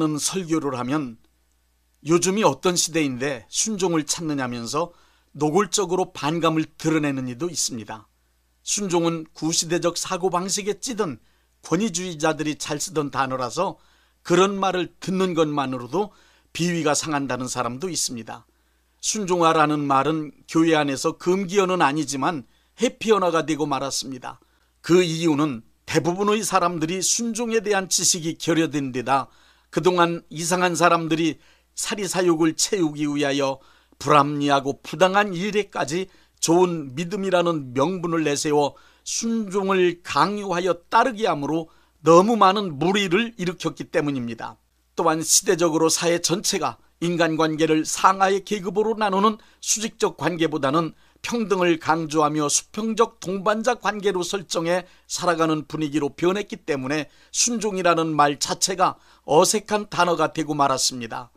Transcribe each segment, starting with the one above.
많은 설교를 하면 요즘이 어떤 시대인데 순종을 찾느냐면서 노골적으로 반감을 드러내는 이도 있습니다. 순종은 구시대적 사고방식에 찌든 권위주의자들이 잘 쓰던 단어라서 그런 말을 듣는 것만으로도 비위가 상한다는 사람도 있습니다. 순종하라는 말은 교회 안에서 금기어는 아니지만 해피언어가 되고 말았습니다. 그 이유는 대부분의 사람들이 순종에 대한 지식이 결여된 데다 그동안 이상한 사람들이 사리사욕을 채우기 위하여 불합리하고 부당한 일에까지 좋은 믿음이라는 명분을 내세워 순종을 강요하여 따르게 함으로 너무 많은 무리를 일으켰기 때문입니다. 또한 시대적으로 사회 전체가 인간관계를 상하의 계급으로 나누는 수직적 관계보다는 평등을 강조하며 수평적 동반자 관계로 설정해 살아가는 분위기로 변했기 때문에 순종이라는 말 자체가 어색한 단어가 되고 말았습니다.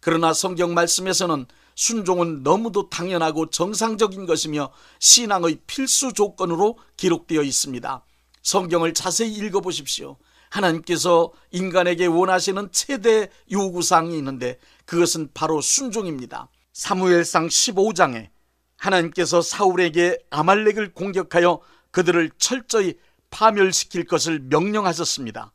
그러나 성경 말씀에서는 순종은 너무도 당연하고 정상적인 것이며 신앙의 필수 조건으로 기록되어 있습니다. 성경을 자세히 읽어보십시오. 하나님께서 인간에게 원하시는 최대 요구사항이 있는데 그것은 바로 순종입니다. 사무엘상 15장에 하나님께서 사울에게 아말렉을 공격하여 그들을 철저히 파멸시킬 것을 명령하셨습니다.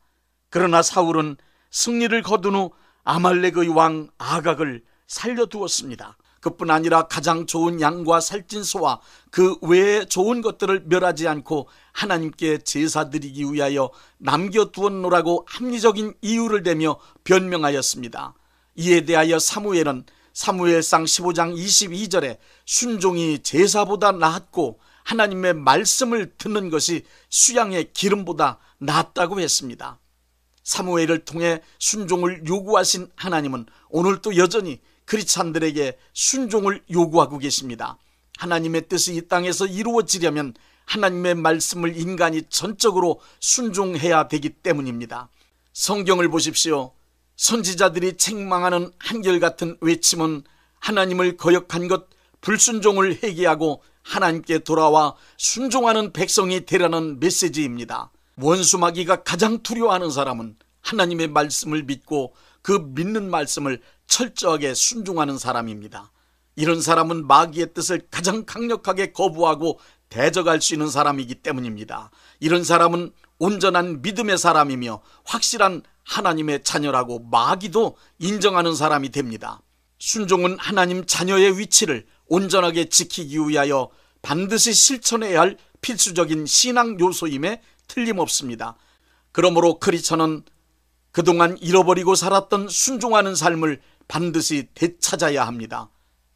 그러나 사울은 승리를 거둔 후 아말렉의 왕 아각을 살려두었습니다. 그뿐 아니라 가장 좋은 양과 살찐 소와 그 외에 좋은 것들을 멸하지 않고 하나님께 제사 드리기 위하여 남겨두었노라고 합리적인 이유를 대며 변명하였습니다. 이에 대하여 사무엘은 사무엘상 15장 22절에 순종이 제사보다 낫고 하나님의 말씀을 듣는 것이 수양의 기름보다 낫다고 했습니다. 사무엘을 통해 순종을 요구하신 하나님은 오늘도 여전히 크리스찬들에게 순종을 요구하고 계십니다. 하나님의 뜻이 이 땅에서 이루어지려면 하나님의 말씀을 인간이 전적으로 순종해야 되기 때문입니다. 성경을 보십시오. 선지자들이 책망하는 한결같은 외침은 하나님을 거역한 것 불순종을 회개하고 하나님께 돌아와 순종하는 백성이 되라는 메시지입니다. 원수마귀가 가장 두려워하는 사람은 하나님의 말씀을 믿고 그 믿는 말씀을 철저하게 순종하는 사람입니다. 이런 사람은 마귀의 뜻을 가장 강력하게 거부하고 대적할 수 있는 사람이기 때문입니다. 이런 사람은 온전한 믿음의 사람이며 확실한 하나님의 자녀라고 마귀도 인정하는 사람이 됩니다. 순종은 하나님 자녀의 위치를 온전하게 지키기 위하여 반드시 실천해야 할 필수적인 신앙 요소임에 틀림없습니다. 그러므로 크리처는 그동안 잃어버리고 살았던 순종하는 삶을 반드시 되찾아야 합니다.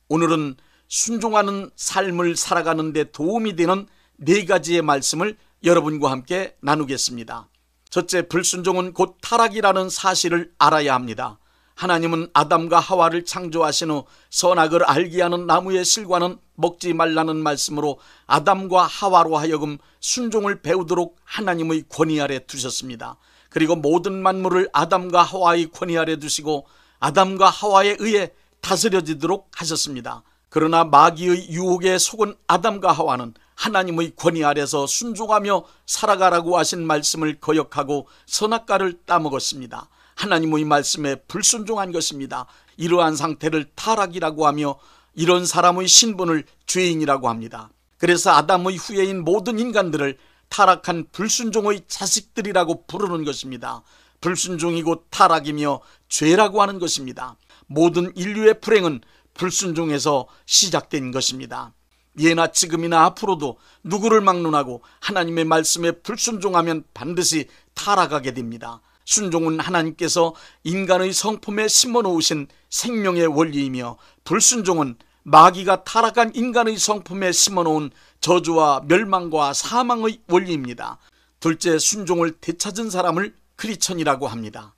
오늘은 순종하는 삶을 살아가는 데 도움이 되는 네 가지의 말씀을 여러분과 함께 나누겠습니다. 첫째, 불순종은 곧 타락이라는 사실을 알아야 합니다. 하나님은 아담과 하와를 창조하신 후 선악을 알게 하는 나무의 실과는 먹지 말라는 말씀으로 아담과 하와로 하여금 순종을 배우도록 하나님의 권위 아래 두셨습니다. 그리고 모든 만물을 아담과 하와의 권위 아래 두시고 아담과 하와에 의해 다스려지도록 하셨습니다. 그러나 마귀의 유혹에 속은 아담과 하와는 하나님의 권위 아래서 순종하며 살아가라고 하신 말씀을 거역하고 선악과를 따먹었습니다. 하나님의 말씀에 불순종한 것입니다. 이러한 상태를 타락이라고 하며 이런 사람의 신분을 죄인이라고 합니다. 그래서 아담의 후예인 모든 인간들을 타락한 불순종의 자식들이라고 부르는 것입니다. 불순종이고 타락이며 죄라고 하는 것입니다. 모든 인류의 불행은 불순종에서 시작된 것입니다. 예나 지금이나 앞으로도 누구를 막론하고 하나님의 말씀에 불순종하면 반드시 타락하게 됩니다. 순종은 하나님께서 인간의 성품에 심어 놓으신 생명의 원리이며 불순종은 마귀가 타락한 인간의 성품에 심어 놓은 저주와 멸망과 사망의 원리입니다. 둘째, 순종을 되찾은 사람을 크리천이라고 합니다.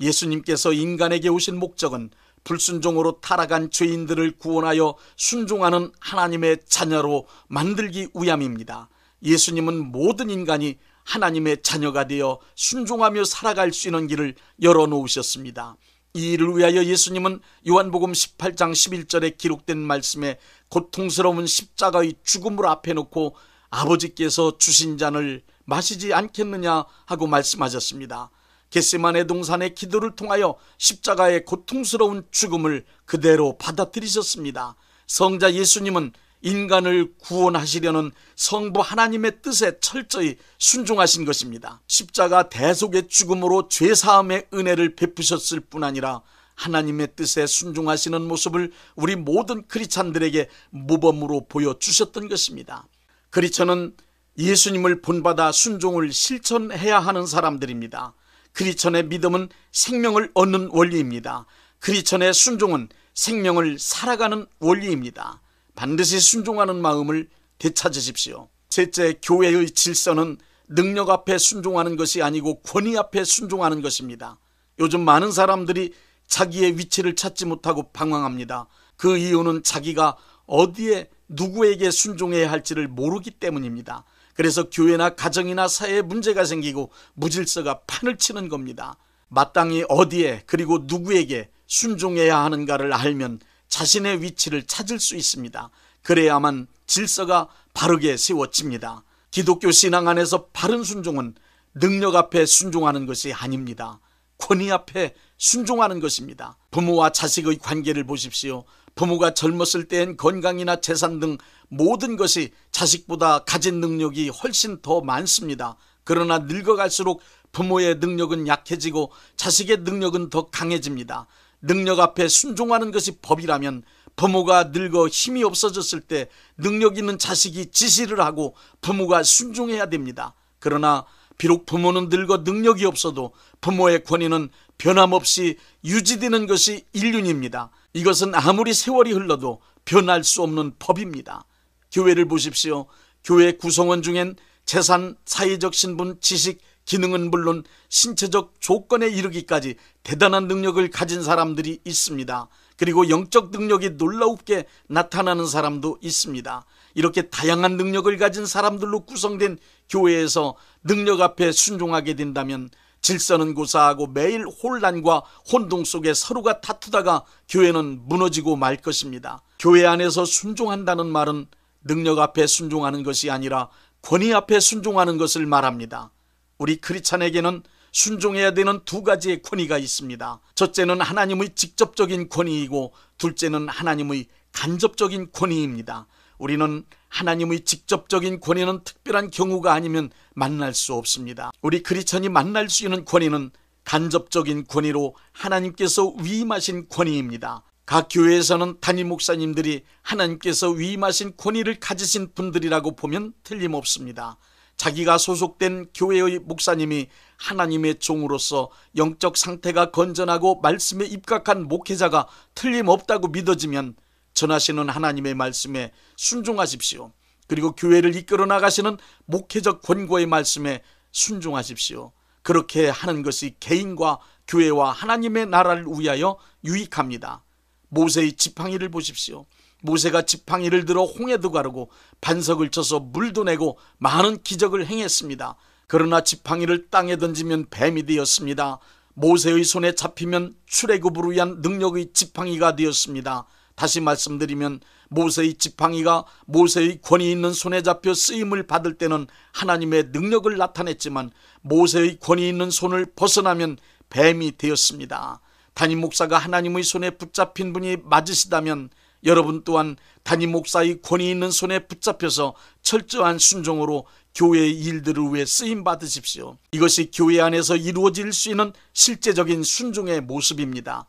예수님께서 인간에게 오신 목적은 불순종으로 타락한 죄인들을 구원하여 순종하는 하나님의 자녀로 만들기 위함입니다. 예수님은 모든 인간이 하나님의 자녀가 되어 순종하며 살아갈 수 있는 길을 열어놓으셨습니다. 이 일을 위하여 예수님은 요한복음 18장 11절에 기록된 말씀에 고통스러운 십자가의 죽음을 앞에 놓고 아버지께서 주신 잔을 마시지 않겠느냐 하고 말씀하셨습니다. 겟세만의 동산의 기도를 통하여 십자가의 고통스러운 죽음을 그대로 받아들이셨습니다. 성자 예수님은 인간을 구원하시려는 성부 하나님의 뜻에 철저히 순종하신 것입니다. 십자가 대속의 죽음으로 죄사함의 은혜를 베푸셨을 뿐 아니라 하나님의 뜻에 순종하시는 모습을 우리 모든 크리찬들에게 모범으로 보여주셨던 것입니다. 크리천은 예수님을 본받아 순종을 실천해야 하는 사람들입니다. 그리천의 믿음은 생명을 얻는 원리입니다. 그리천의 순종은 생명을 살아가는 원리입니다. 반드시 순종하는 마음을 되찾으십시오. 셋째, 교회의 질서는 능력 앞에 순종하는 것이 아니고 권위 앞에 순종하는 것입니다. 요즘 많은 사람들이 자기의 위치를 찾지 못하고 방황합니다. 그 이유는 자기가 어디에 누구에게 순종해야 할지를 모르기 때문입니다. 그래서 교회나 가정이나 사회에 문제가 생기고 무질서가 판을 치는 겁니다. 마땅히 어디에 그리고 누구에게 순종해야 하는가를 알면 자신의 위치를 찾을 수 있습니다. 그래야만 질서가 바르게 세워집니다. 기독교 신앙 안에서 바른 순종은 능력 앞에 순종하는 것이 아닙니다. 권위 앞에 순종하는 것입니다. 부모와 자식의 관계를 보십시오. 부모가 젊었을 때엔 건강이나 재산 등 모든 것이 자식보다 가진 능력이 훨씬 더 많습니다. 그러나 늙어갈수록 부모의 능력은 약해지고 자식의 능력은 더 강해집니다. 능력 앞에 순종하는 것이 법이라면 부모가 늙어 힘이 없어졌을 때 능력 있는 자식이 지시를 하고 부모가 순종해야 됩니다. 그러나 비록 부모는 늙어 능력이 없어도 부모의 권위는 변함없이 유지되는 것이 인륜입니다. 이것은 아무리 세월이 흘러도 변할 수 없는 법입니다. 교회를 보십시오. 교회 구성원 중엔 재산, 사회적 신분, 지식, 기능은 물론 신체적 조건에 이르기까지 대단한 능력을 가진 사람들이 있습니다. 그리고 영적 능력이 놀라우게 나타나는 사람도 있습니다. 이렇게 다양한 능력을 가진 사람들로 구성된 교회에서 능력 앞에 순종하게 된다면 질서는 고사하고 매일 혼란과 혼동 속에 서로가 다투다가 교회는 무너지고 말 것입니다. 교회 안에서 순종한다는 말은 능력 앞에 순종하는 것이 아니라 권위 앞에 순종하는 것을 말합니다. 우리 크리찬에게는 순종해야 되는 두 가지의 권위가 있습니다. 첫째는 하나님의 직접적인 권위이고 둘째는 하나님의 간접적인 권위입니다. 우리는 하나님의 직접적인 권위는 특별한 경우가 아니면 만날 수 없습니다. 우리 크리천이 만날 수 있는 권위는 간접적인 권위로 하나님께서 위임하신 권위입니다. 각 교회에서는 단임 목사님들이 하나님께서 위임하신 권위를 가지신 분들이라고 보면 틀림없습니다. 자기가 소속된 교회의 목사님이 하나님의 종으로서 영적 상태가 건전하고 말씀에 입각한 목회자가 틀림없다고 믿어지면 전하시는 하나님의 말씀에 순종하십시오. 그리고 교회를 이끌어 나가시는 목회적 권고의 말씀에 순종하십시오. 그렇게 하는 것이 개인과 교회와 하나님의 나라를 위하여 유익합니다. 모세의 지팡이를 보십시오. 모세가 지팡이를 들어 홍해도 가르고 반석을 쳐서 물도 내고 많은 기적을 행했습니다. 그러나 지팡이를 땅에 던지면 뱀이 되었습니다. 모세의 손에 잡히면 출애굽을 위한 능력의 지팡이가 되었습니다. 다시 말씀드리면 모세의 지팡이가 모세의 권위 있는 손에 잡혀 쓰임을 받을 때는 하나님의 능력을 나타냈지만 모세의 권위 있는 손을 벗어나면 뱀이 되었습니다. 담임 목사가 하나님의 손에 붙잡힌 분이 맞으시다면 여러분 또한 담임 목사의 권위 있는 손에 붙잡혀서 철저한 순종으로 교회의 일들을 위해 쓰임 받으십시오. 이것이 교회 안에서 이루어질 수 있는 실제적인 순종의 모습입니다.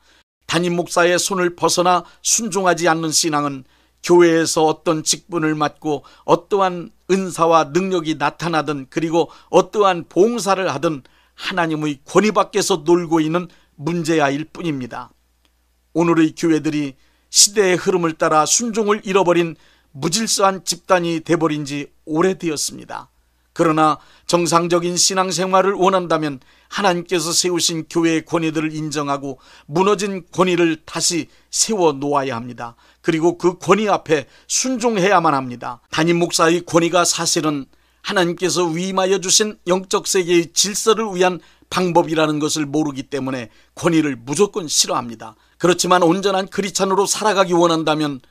담임 목사의 손을 벗어나 순종하지 않는 신앙은 교회에서 어떤 직분을 맡고 어떠한 은사와 능력이 나타나든 그리고 어떠한 봉사를 하든 하나님의 권위 밖에서 놀고 있는 문제야일 뿐입니다. 오늘의 교회들이 시대의 흐름을 따라 순종을 잃어버린 무질서한 집단이 돼버린 지 오래되었습니다. 그러나 정상적인 신앙생활을 원한다면 하나님께서 세우신 교회의 권위들을 인정하고 무너진 권위를 다시 세워 놓아야 합니다. 그리고 그 권위 앞에 순종해야만 합니다. 담임 목사의 권위가 사실은 하나님께서 위임하여 주신 영적 세계의 질서를 위한 방법이라는 것을 모르기 때문에 권위를 무조건 싫어합니다. 그렇지만 온전한 크리스천으로 살아가기 원한다면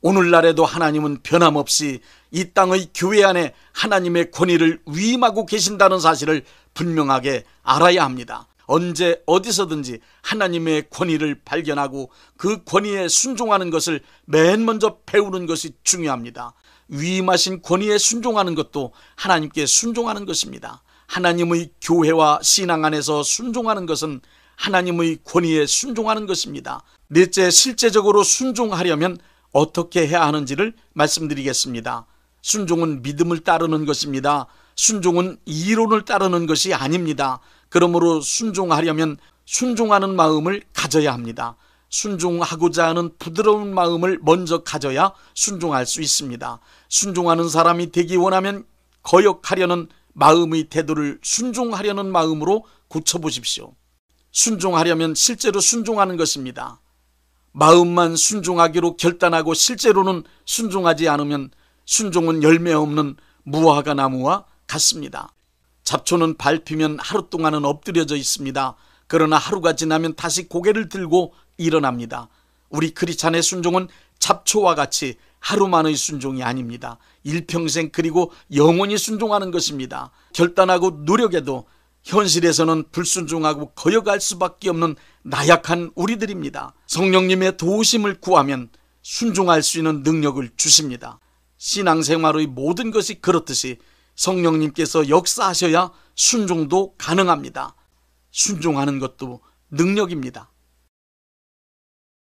오늘날에도 하나님은 변함없이 이 땅의 교회 안에 하나님의 권위를 위임하고 계신다는 사실을 분명하게 알아야 합니다. 언제 어디서든지 하나님의 권위를 발견하고 그 권위에 순종하는 것을 맨 먼저 배우는 것이 중요합니다. 위임하신 권위에 순종하는 것도 하나님께 순종하는 것입니다. 하나님의 교회와 신앙 안에서 순종하는 것은 하나님의 권위에 순종하는 것입니다. 넷째, 실제적으로 순종하려면 어떻게 해야 하는지를 말씀드리겠습니다. 순종은 믿음을 따르는 것입니다. 순종은 이론을 따르는 것이 아닙니다. 그러므로 순종하려면 순종하는 마음을 가져야 합니다. 순종하고자 하는 부드러운 마음을 먼저 가져야 순종할 수 있습니다. 순종하는 사람이 되기 원하면 거역하려는 마음의 태도를 순종하려는 마음으로 고쳐보십시오. 순종하려면 실제로 순종하는 것입니다. 마음만 순종하기로 결단하고 실제로는 순종하지 않으면 순종은 열매 없는 무화과 나무와 같습니다. 잡초는 밟히면 하루 동안은 엎드려져 있습니다. 그러나 하루가 지나면 다시 고개를 들고 일어납니다. 우리 크리찬의 순종은 잡초와 같이 하루만의 순종이 아닙니다. 일평생 그리고 영원히 순종하는 것입니다. 결단하고 노력에도 현실에서는 불순종하고 거역할 수밖에 없는 나약한 우리들입니다. 성령님의 도우심을 구하면 순종할 수 있는 능력을 주십니다. 신앙생활의 모든 것이 그렇듯이 성령님께서 역사하셔야 순종도 가능합니다. 순종하는 것도 능력입니다.